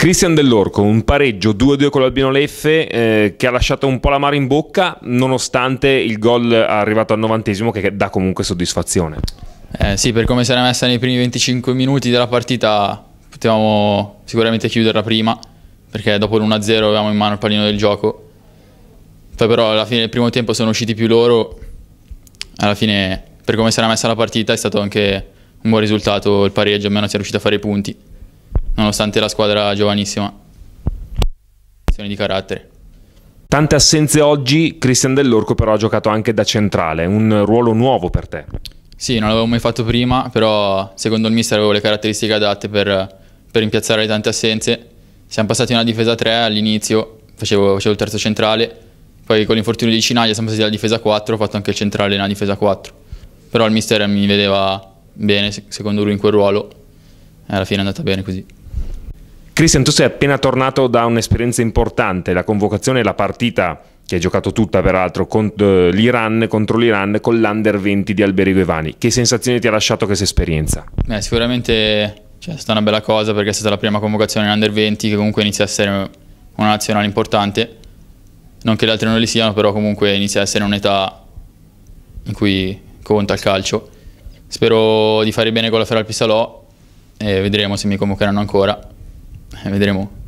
Cristian Dell'Orco, un pareggio 2-2 con l'Albino Leffe eh, che ha lasciato un po' la mare in bocca nonostante il gol arrivato al novantesimo che dà comunque soddisfazione. Eh, sì, per come si era messa nei primi 25 minuti della partita potevamo sicuramente chiuderla prima perché dopo l'1-0 avevamo in mano il pallino del gioco. Poi però alla fine del primo tempo sono usciti più loro, alla fine per come si era messa la partita è stato anche un buon risultato il pareggio, almeno si è riuscito a fare i punti nonostante la squadra giovanissima. Di carattere. Tante assenze oggi, Cristian Dell'Orco però ha giocato anche da centrale, un ruolo nuovo per te. Sì, non l'avevo mai fatto prima, però secondo il mister avevo le caratteristiche adatte per, per rimpiazzare le tante assenze. Siamo passati una difesa 3 all'inizio, facevo, facevo, il terzo centrale, poi con l'infortunio di Cinaglia siamo passati alla difesa 4, ho fatto anche il centrale nella difesa 4. Però il mister mi vedeva bene, secondo lui, in quel ruolo, e alla fine è andata bene così. Cristian, tu sei appena tornato da un'esperienza importante, la convocazione e la partita che hai giocato tutta peraltro con, eh, l'Iran, contro l'Iran con l'Under 20 di Alberigo Evani. Che sensazioni ti ha lasciato questa esperienza? Eh, sicuramente cioè, è stata una bella cosa perché è stata la prima convocazione in Under 20 che comunque inizia a essere una nazionale importante. Non che le altre non le siano, però comunque inizia a essere un'età in cui conta il calcio. Spero di fare bene con la Feral Pisalò e vedremo se mi convocheranno ancora vedremo